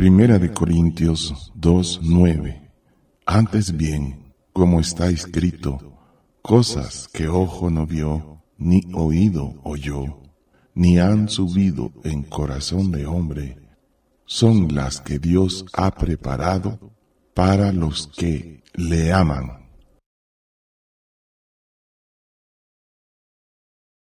Primera de Corintios 2.9. Antes bien, como está escrito, cosas que ojo no vio, ni oído oyó, ni han subido en corazón de hombre, son las que Dios ha preparado para los que le aman.